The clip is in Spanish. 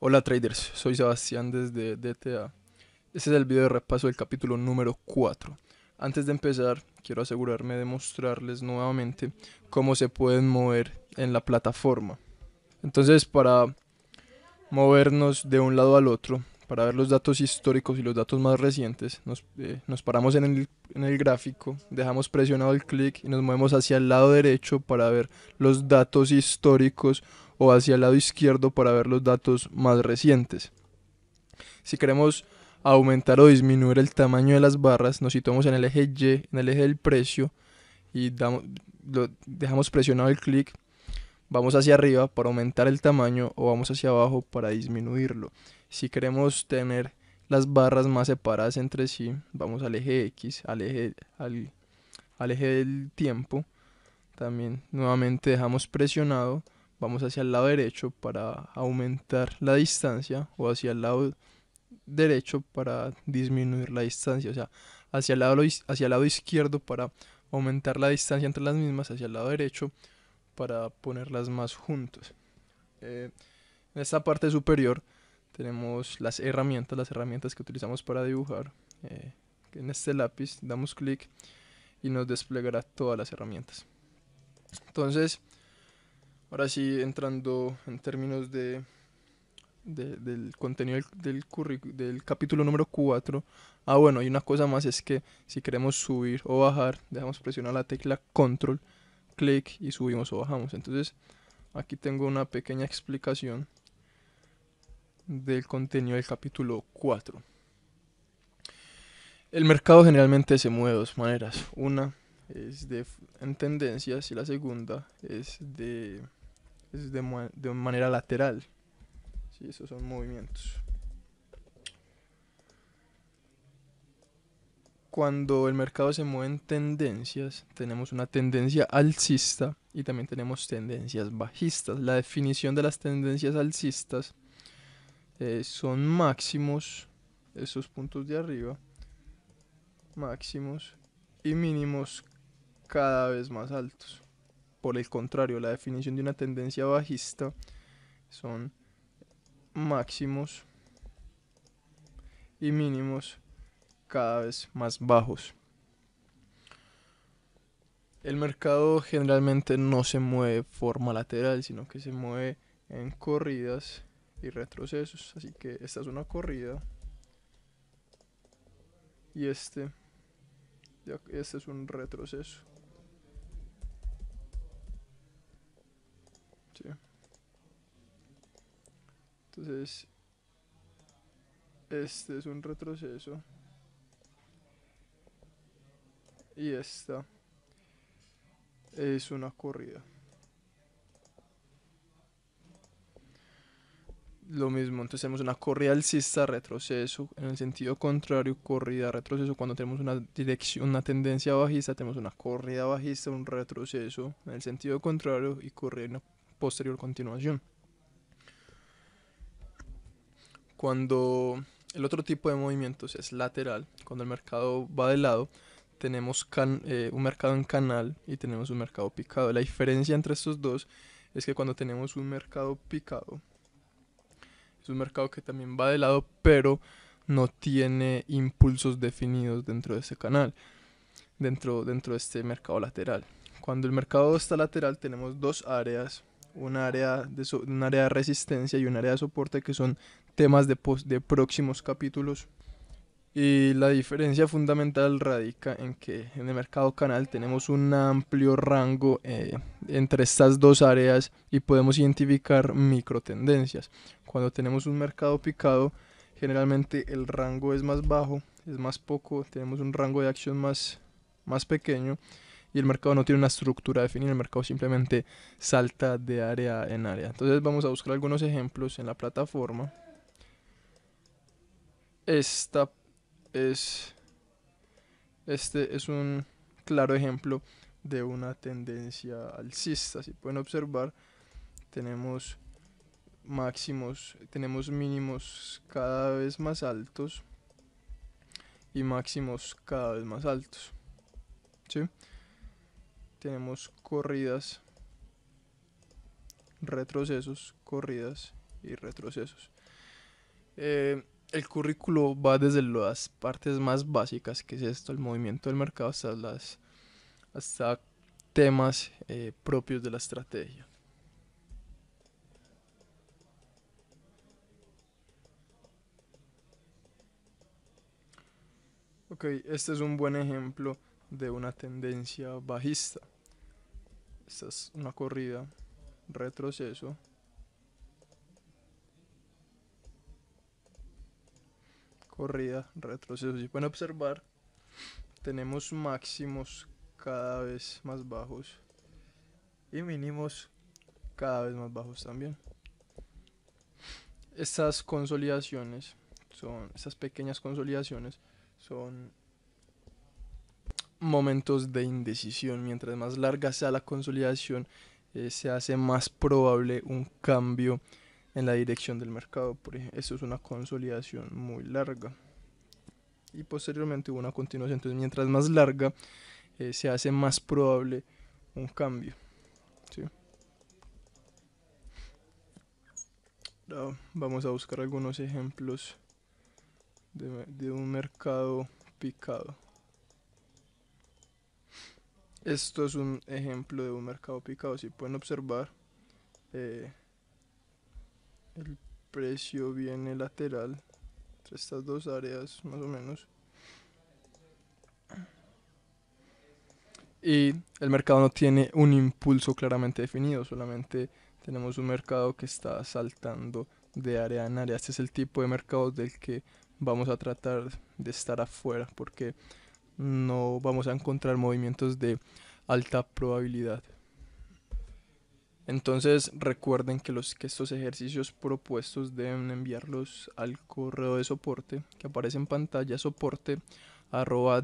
Hola traders, soy Sebastián desde DTA. Este es el video de repaso del capítulo número 4. Antes de empezar, quiero asegurarme de mostrarles nuevamente cómo se pueden mover en la plataforma. Entonces, para movernos de un lado al otro, para ver los datos históricos y los datos más recientes, nos, eh, paramos en el, en el gráfico, dejamos presionado el clic y nos movemos hacia el lado derecho para ver los datos históricos o hacia el lado izquierdo para ver los datos más recientes. Si queremos aumentar o disminuir el tamaño de las barras, nos situamos en el eje Y, en el eje del precio, y dejamos presionado el clic. Vamos hacia arriba para aumentar el tamaño o vamos hacia abajo para disminuirlo. Si queremos tener las barras más separadas entre sí, vamos al eje X, al eje, al eje del tiempo. También nuevamente dejamos presionado vamos hacia el lado derecho para aumentar la distancia o hacia el lado derecho para disminuir la distancia, o sea, hacia el lado, hacia el lado izquierdo para aumentar la distancia entre las mismas, hacia el lado derecho para ponerlas más juntas. Eh, en esta parte superior tenemos las herramientas, las herramientas que utilizamos para dibujar. Eh, en este lápiz damos clic y nos desplegará todas las herramientas. Entonces, Ahora sí, entrando en términos de, del contenido del, capítulo número 4. Ah, bueno, y una cosa más es que si queremos subir o bajar, dejamos presionar la tecla control, clic y subimos o bajamos. Entonces, aquí tengo una pequeña explicación del contenido del capítulo 4. El mercado generalmente se mueve de dos maneras. Una es de en tendencias y la segunda es de es de, manera lateral. Sí, esos son movimientos. Cuando el mercado se mueve en tendencias, tenemos una tendencia alcista y también tenemos tendencias bajistas. La definición de las tendencias alcistas eh, son máximos, esos puntos de arriba, máximos y mínimos cada vez más altos. Por el contrario, la definición de una tendencia bajista son máximos y mínimos cada vez más bajos. El mercado generalmente no se mueve de forma lateral, sino que se mueve en corridas y retrocesos. Así que esta es una corrida. Y este, este es un retroceso. Entonces, este es un retroceso. Y esta es una corrida. Lo mismo, entonces tenemos una corrida alcista, retroceso. En el sentido contrario, corrida, retroceso. Cuando tenemos una dirección, una tendencia bajista, tenemos una corrida bajista, un retroceso. En el sentido contrario y corrida, posterior continuación. Cuando el otro tipo de movimientos es lateral, cuando el mercado va de lado, tenemos eh, un mercado en canal y tenemos un mercado picado. La diferencia entre estos dos es que cuando tenemos un mercado picado, es un mercado que también va de lado, pero no tiene impulsos definidos dentro de ese canal, dentro, dentro de este mercado lateral. Cuando el mercado está lateral tenemos dos áreas un área de, un área de resistencia y un área de soporte que son temas de, de próximos capítulos. Y la diferencia fundamental radica en que en el mercado canal tenemos un amplio rango eh, entre estas dos áreas y podemos identificar micro tendencias Cuando tenemos un mercado picado, generalmente el rango es más bajo, es más poco, tenemos un rango de acción más, más pequeño y el mercado no tiene una estructura definida, el mercado simplemente salta de área en área. Entonces vamos a buscar algunos ejemplos en la plataforma. Esta es, este es un claro ejemplo de una tendencia alcista. Si pueden observar, tenemos máximos, tenemos mínimos cada vez más altos y máximos cada vez más altos. ¿sí? tenemos corridas, retrocesos, corridas y retrocesos. Eh, el currículo va desde las partes más básicas, que es esto, el movimiento del mercado, hasta, las, hasta temas eh, propios de la estrategia. Ok, este es un buen ejemplo de una tendencia bajista. Esta es una corrida, retroceso. Corrida, retroceso. Si pueden observar, tenemos máximos cada vez más bajos y mínimos cada vez más bajos también. Estas consolidaciones son, estas pequeñas consolidaciones son momentos de indecisión. Mientras más larga sea la consolidación, eh, se hace más probable un cambio en la dirección del mercado. Por eso es una consolidación muy larga. Y posteriormente una continuación. Entonces, mientras más larga, eh, se hace más probable un cambio. Vamos a buscar algunos ejemplos de un mercado picado. Esto es un ejemplo de un mercado picado. Si pueden observar, eh, el precio viene lateral entre estas dos áreas, más o menos. Y el mercado no tiene un impulso claramente definido, solamente tenemos un mercado que está saltando de área en área. Este es el tipo de mercado del que vamos a tratar de estar afuera, porque no vamos a encontrar movimientos de alta probabilidad. Entonces recuerden que, los, que estos ejercicios propuestos deben enviarlos al correo de soporte que aparece en pantalla soporte arroba